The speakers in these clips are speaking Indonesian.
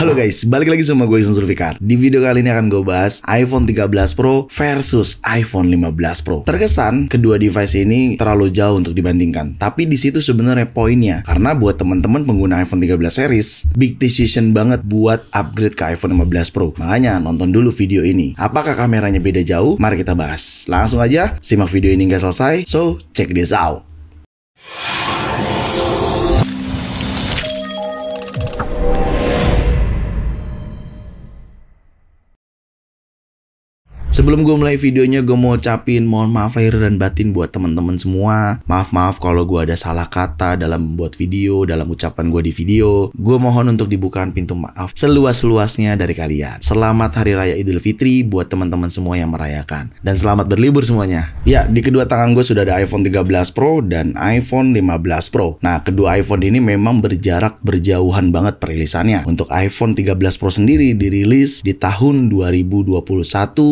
Halo guys, balik lagi sama gue Isan Zulfikar. Di video kali ini akan gue bahas iPhone 13 Pro versus iPhone 15 Pro. Terkesan kedua device ini terlalu jauh untuk dibandingkan, tapi di situ sebenarnya poinnya karena buat teman-teman pengguna iPhone 13 series, big decision banget buat upgrade ke iPhone 15 Pro. Makanya nonton dulu video ini. Apakah kameranya beda jauh? Mari kita bahas. Langsung aja simak video ini nggak selesai, so check this out. Sebelum gue mulai videonya, gue mau ucapin mohon maaf lahir dan batin buat teman-teman semua. Maaf-maaf kalau gue ada salah kata dalam membuat video, dalam ucapan gue di video. Gue mohon untuk dibukakan pintu maaf seluas-luasnya dari kalian. Selamat Hari Raya Idul Fitri buat teman-teman semua yang merayakan. Dan selamat berlibur semuanya. Ya, di kedua tangan gue sudah ada iPhone 13 Pro dan iPhone 15 Pro. Nah, kedua iPhone ini memang berjarak berjauhan banget perilisannya. Untuk iPhone 13 Pro sendiri dirilis di tahun 2021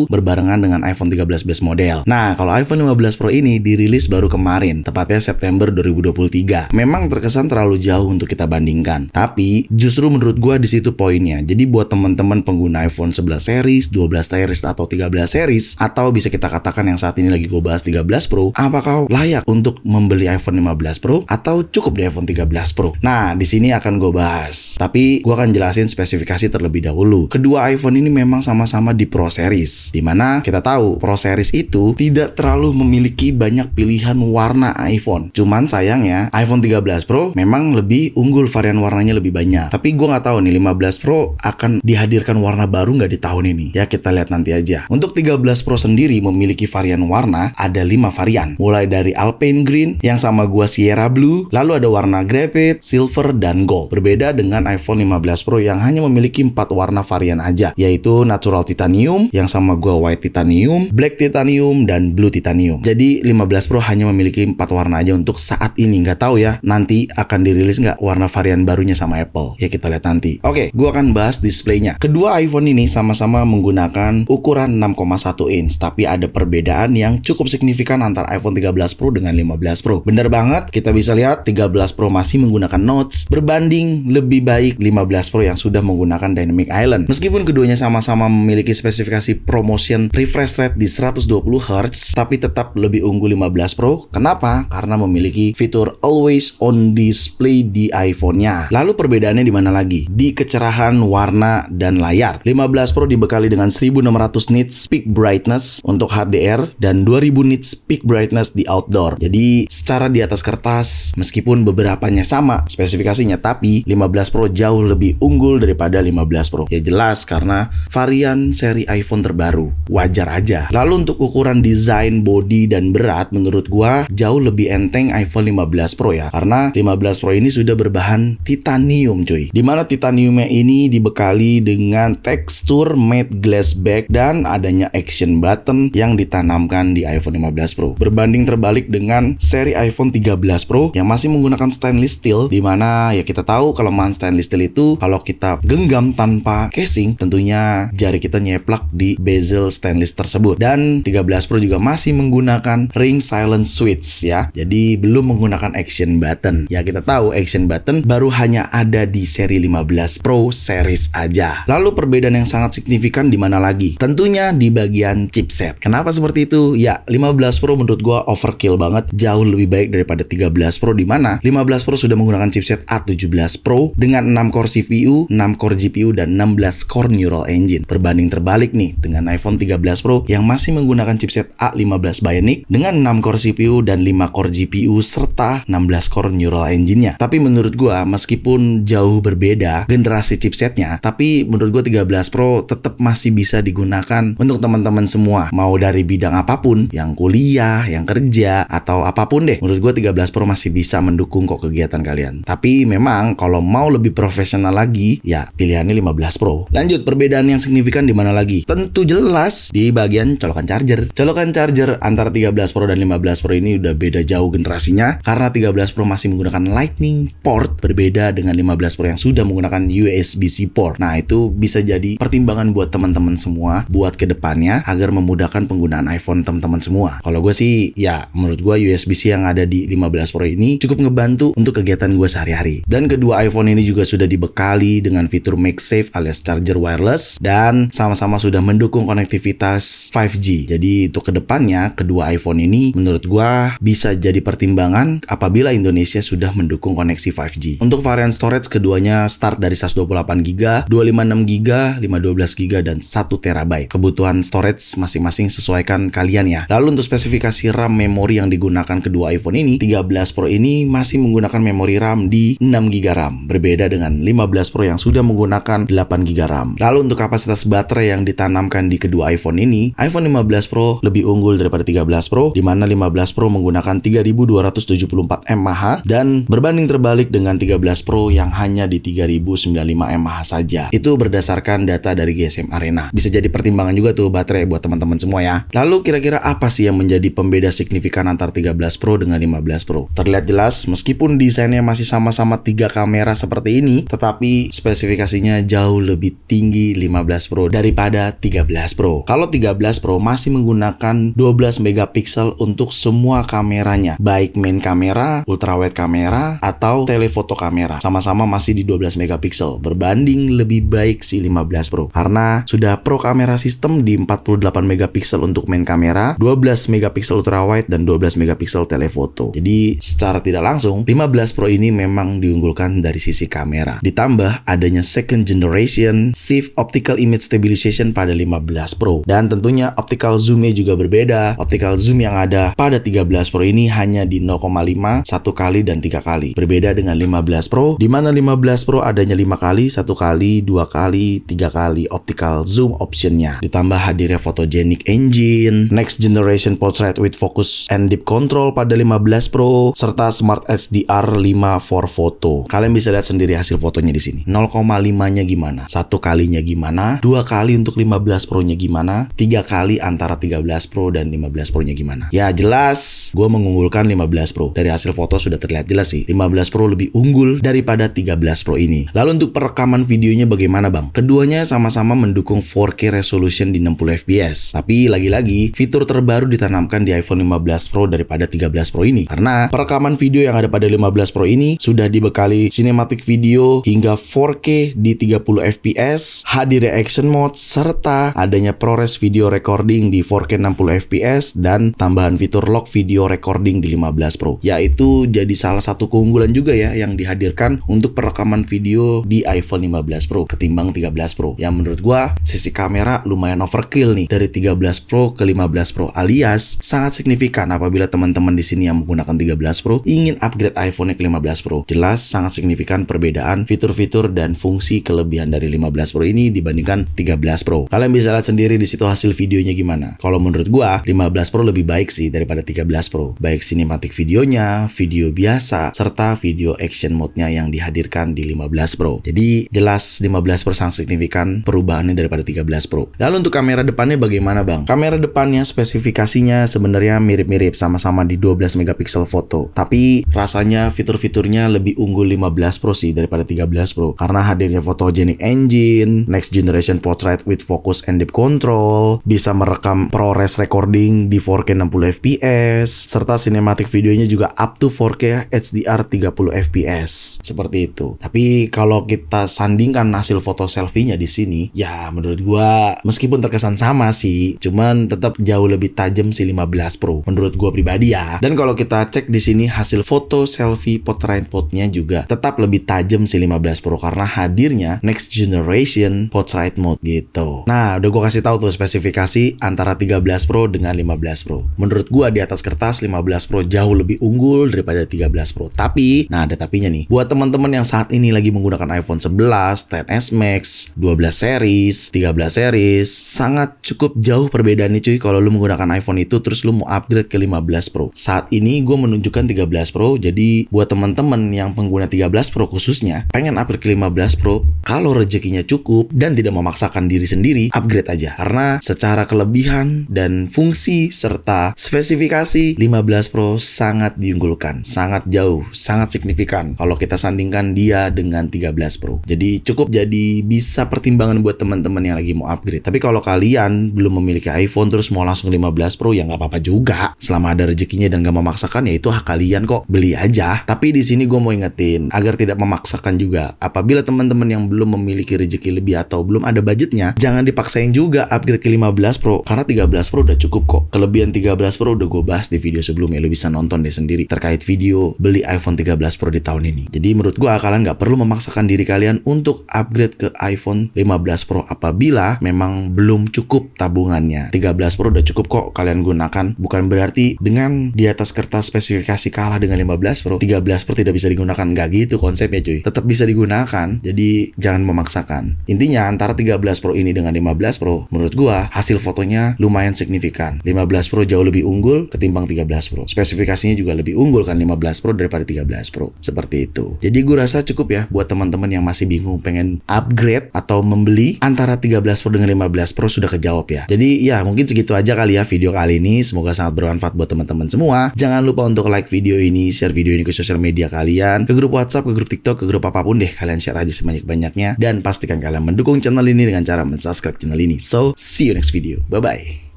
berbanding barengan dengan iPhone 13 base model. Nah, kalau iPhone 15 Pro ini dirilis baru kemarin, tepatnya September 2023. Memang terkesan terlalu jauh untuk kita bandingkan, tapi justru menurut gue di situ poinnya. Jadi buat teman-teman pengguna iPhone 11 series, 12 series atau 13 series atau bisa kita katakan yang saat ini lagi gue bahas 13 Pro, apakah layak untuk membeli iPhone 15 Pro atau cukup di iPhone 13 Pro? Nah, di sini akan gue bahas. Tapi gue akan jelasin spesifikasi terlebih dahulu. Kedua iPhone ini memang sama-sama di Pro series, di mana kita tahu Pro Series itu tidak terlalu memiliki banyak pilihan warna iPhone. Cuman sayangnya iPhone 13 Pro memang lebih unggul varian warnanya lebih banyak. Tapi gue nggak tahu nih 15 Pro akan dihadirkan warna baru nggak di tahun ini. Ya kita lihat nanti aja. Untuk 13 Pro sendiri memiliki varian warna ada lima varian. Mulai dari Alpine Green yang sama gue Sierra Blue, lalu ada warna Graphite, Silver, dan Gold. Berbeda dengan iPhone 15 Pro yang hanya memiliki empat warna varian aja, yaitu Natural Titanium yang sama gua white titanium, black titanium, dan blue titanium. Jadi 15 Pro hanya memiliki empat warna aja untuk saat ini. Nggak tahu ya nanti akan dirilis nggak warna varian barunya sama Apple. Ya kita lihat nanti. Oke, gua akan bahas displaynya. Kedua iPhone ini sama-sama menggunakan ukuran 6,1 inch, tapi ada perbedaan yang cukup signifikan antara iPhone 13 Pro dengan 15 Pro. Bener banget, kita bisa lihat 13 Pro masih menggunakan notch berbanding lebih baik 15 Pro yang sudah menggunakan Dynamic Island. Meskipun keduanya sama-sama memiliki spesifikasi promotion dengan refresh rate di 120 Hz tapi tetap lebih unggul 15 Pro. Kenapa? Karena memiliki fitur always on display di iPhone-nya. Lalu perbedaannya di mana lagi? Di kecerahan, warna, dan layar. 15 Pro dibekali dengan 1600 nits peak brightness untuk HDR dan 2000 nits peak brightness di outdoor. Jadi secara di atas kertas, meskipun beberapanya sama spesifikasinya, tapi 15 Pro jauh lebih unggul daripada 15 Pro. Ya jelas karena varian seri iPhone terbaru wajar aja. Lalu untuk ukuran desain body dan berat menurut gua jauh lebih enteng iPhone 15 Pro ya karena 15 Pro ini sudah berbahan titanium cuy. Dimana titaniumnya ini dibekali dengan tekstur matte glass back dan adanya action button yang ditanamkan di iPhone 15 Pro. Berbanding terbalik dengan seri iPhone 13 Pro yang masih menggunakan stainless steel dimana ya kita tahu kalau kelemahan stainless steel itu kalau kita genggam tanpa casing tentunya jari kita nyeplak di bezel stainless tersebut. Dan 13 Pro juga masih menggunakan ring silent switch ya. Jadi belum menggunakan action button. Ya kita tahu action button baru hanya ada di seri 15 Pro series aja. Lalu perbedaan yang sangat signifikan di mana lagi? Tentunya di bagian chipset. Kenapa seperti itu? Ya, 15 Pro menurut gua overkill banget, jauh lebih baik daripada 13 Pro di mana 15 Pro sudah menggunakan chipset A17 Pro dengan 6 core CPU, 6 core GPU dan 16 core neural engine. Berbanding terbalik nih dengan iPhone 13 13 Pro yang masih menggunakan chipset A15 Bionic dengan 6 core CPU dan 5 core GPU serta 16 core neural engine-nya. Tapi menurut gua meskipun jauh berbeda generasi chipsetnya, tapi menurut gua 13 Pro tetap masih bisa digunakan untuk teman-teman semua mau dari bidang apapun, yang kuliah, yang kerja atau apapun deh. Menurut gua 13 Pro masih bisa mendukung kok kegiatan kalian. Tapi memang kalau mau lebih profesional lagi, ya pilihannya 15 Pro. Lanjut perbedaan yang signifikan di mana lagi? Tentu jelas di bagian colokan charger. Colokan charger antara 13 Pro dan 15 Pro ini udah beda jauh generasinya karena 13 Pro masih menggunakan Lightning port berbeda dengan 15 Pro yang sudah menggunakan USB-C port. Nah, itu bisa jadi pertimbangan buat teman-teman semua buat kedepannya agar memudahkan penggunaan iPhone teman-teman semua. Kalau gue sih, ya menurut gue USB-C yang ada di 15 Pro ini cukup ngebantu untuk kegiatan gue sehari-hari. Dan kedua iPhone ini juga sudah dibekali dengan fitur MagSafe alias charger wireless dan sama-sama sudah mendukung konektivitas konektivitas 5G. Jadi untuk kedepannya kedua iPhone ini menurut gua bisa jadi pertimbangan apabila Indonesia sudah mendukung koneksi 5G. Untuk varian storage keduanya start dari 128GB, 256GB, 512GB dan 1 TB. Kebutuhan storage masing-masing sesuaikan kalian ya. Lalu untuk spesifikasi RAM memori yang digunakan kedua iPhone ini, 13 Pro ini masih menggunakan memori RAM di 6GB RAM, berbeda dengan 15 Pro yang sudah menggunakan 8GB RAM. Lalu untuk kapasitas baterai yang ditanamkan di kedua iPhone ini, iPhone 15 Pro lebih unggul daripada 13 Pro, di mana 15 Pro menggunakan 3274 mAh dan berbanding terbalik dengan 13 Pro yang hanya di 3095 mAh saja. Itu berdasarkan data dari GSM Arena. Bisa jadi pertimbangan juga tuh baterai buat teman-teman semua ya. Lalu kira-kira apa sih yang menjadi pembeda signifikan antar 13 Pro dengan 15 Pro? Terlihat jelas meskipun desainnya masih sama-sama tiga kamera seperti ini, tetapi spesifikasinya jauh lebih tinggi 15 Pro daripada 13 Pro. Kalau 13 Pro masih menggunakan 12 megapiksel untuk semua kameranya, baik main kamera, ultrawide kamera, atau telefoto kamera. Sama-sama masih di 12 megapiksel, berbanding lebih baik si 15 Pro. Karena sudah Pro kamera sistem di 48 megapiksel untuk main kamera, 12 megapiksel ultrawide dan 12 megapiksel telefoto. Jadi secara tidak langsung 15 Pro ini memang diunggulkan dari sisi kamera. Ditambah adanya second generation shift optical image stabilization pada 15 Pro Pro. Dan tentunya optical zoomnya juga berbeda. Optical zoom yang ada pada 13 Pro ini hanya di 0,5, 1 kali, dan 3 kali. Berbeda dengan 15 Pro, di mana 15 Pro adanya 5 kali, 1 kali, 2 kali, 3 kali optical zoom optionnya. Ditambah hadirnya photogenic engine, next generation portrait with focus and deep control pada 15 Pro, serta smart HDR 5 for photo. Kalian bisa lihat sendiri hasil fotonya di sini. 0,5-nya gimana? 1 kalinya gimana? 2 kali untuk 15 Pro-nya gimana? mana, tiga kali antara 13 Pro dan 15 Pro-nya gimana. Ya jelas, gue mengunggulkan 15 Pro. Dari hasil foto sudah terlihat jelas sih, 15 Pro lebih unggul daripada 13 Pro ini. Lalu untuk perekaman videonya bagaimana bang? Keduanya sama-sama mendukung 4K resolution di 60 fps. Tapi lagi-lagi, fitur terbaru ditanamkan di iPhone 15 Pro daripada 13 Pro ini. Karena perekaman video yang ada pada 15 Pro ini sudah dibekali cinematic video hingga 4K di 30 fps, HD reaction mode, serta adanya Pro ProRes video recording di 4K 60 fps dan tambahan fitur lock video recording di 15 Pro yaitu jadi salah satu keunggulan juga ya yang dihadirkan untuk perekaman video di iPhone 15 Pro ketimbang 13 Pro yang menurut gua sisi kamera lumayan overkill nih dari 13 Pro ke 15 Pro alias sangat signifikan apabila teman-teman di sini yang menggunakan 13 Pro ingin upgrade iPhone ke 15 Pro jelas sangat signifikan perbedaan fitur-fitur dan fungsi kelebihan dari 15 Pro ini dibandingkan 13 Pro kalian bisa lihat sendiri di situ hasil videonya gimana. Kalau menurut gua 15 Pro lebih baik sih daripada 13 Pro. Baik sinematik videonya, video biasa, serta video action mode-nya yang dihadirkan di 15 Pro. Jadi jelas 15 Pro sangat signifikan perubahannya daripada 13 Pro. Lalu untuk kamera depannya bagaimana bang? Kamera depannya spesifikasinya sebenarnya mirip-mirip sama-sama di 12 megapiksel foto. Tapi rasanya fitur-fiturnya lebih unggul 15 Pro sih daripada 13 Pro. Karena hadirnya photogenic engine, next generation portrait with focus and deep control, Control, bisa merekam ProRes recording di 4K 60 fps, serta cinematic videonya juga up to 4K HDR 30 fps. Seperti itu. Tapi kalau kita sandingkan hasil foto selfie-nya di sini, ya menurut gua meskipun terkesan sama sih, cuman tetap jauh lebih tajam si 15 Pro menurut gua pribadi ya. Dan kalau kita cek di sini hasil foto selfie portrait mode-nya juga tetap lebih tajam si 15 Pro karena hadirnya next generation portrait mode gitu. Nah, udah gua kasih tahu auto spesifikasi antara 13 Pro dengan 15 Pro. Menurut gua di atas kertas 15 Pro jauh lebih unggul daripada 13 Pro. Tapi, nah ada tapinya nih. Buat teman-teman yang saat ini lagi menggunakan iPhone 11, XS s Max, 12 series, 13 series, sangat cukup jauh perbedaannya cuy kalau lu menggunakan iPhone itu terus lu mau upgrade ke 15 Pro. Saat ini gue menunjukkan 13 Pro, jadi buat teman-teman yang pengguna 13 Pro khususnya pengen upgrade ke 15 Pro, kalau rezekinya cukup dan tidak memaksakan diri sendiri, upgrade aja karena secara kelebihan dan fungsi serta spesifikasi 15 Pro sangat diunggulkan, sangat jauh, sangat signifikan kalau kita sandingkan dia dengan 13 Pro. Jadi cukup jadi bisa pertimbangan buat teman-teman yang lagi mau upgrade. Tapi kalau kalian belum memiliki iPhone terus mau langsung 15 Pro ya nggak apa-apa juga. Selama ada rezekinya dan nggak memaksakan ya itu hak kalian kok, beli aja. Tapi di sini gue mau ingetin agar tidak memaksakan juga. Apabila teman-teman yang belum memiliki rezeki lebih atau belum ada budgetnya, jangan dipaksain juga upgrade ke 15 Pro karena 13 Pro udah cukup kok. Kelebihan 13 Pro udah gue bahas di video sebelumnya, lo bisa nonton deh sendiri terkait video beli iPhone 13 Pro di tahun ini. Jadi menurut gue kalian nggak perlu memaksakan diri kalian untuk upgrade ke iPhone 15 Pro apabila memang belum cukup tabungannya. 13 Pro udah cukup kok kalian gunakan. Bukan berarti dengan di atas kertas spesifikasi kalah dengan 15 Pro, 13 Pro tidak bisa digunakan. Nggak gitu konsepnya cuy. Tetap bisa digunakan, jadi jangan memaksakan. Intinya antara 13 Pro ini dengan 15 Pro, Menurut gua, hasil fotonya lumayan signifikan. 15 Pro jauh lebih unggul ketimbang 13 Pro. Spesifikasinya juga lebih unggul kan 15 Pro daripada 13 Pro. Seperti itu. Jadi gua rasa cukup ya buat teman-teman yang masih bingung pengen upgrade atau membeli antara 13 Pro dengan 15 Pro sudah kejawab ya. Jadi ya mungkin segitu aja kali ya video kali ini. Semoga sangat bermanfaat buat teman-teman semua. Jangan lupa untuk like video ini, share video ini ke sosial media kalian, ke grup WhatsApp, ke grup TikTok, ke grup apapun deh kalian share aja sebanyak-banyaknya dan pastikan kalian mendukung channel ini dengan cara mensubscribe channel ini. So see you next video. Bye-bye.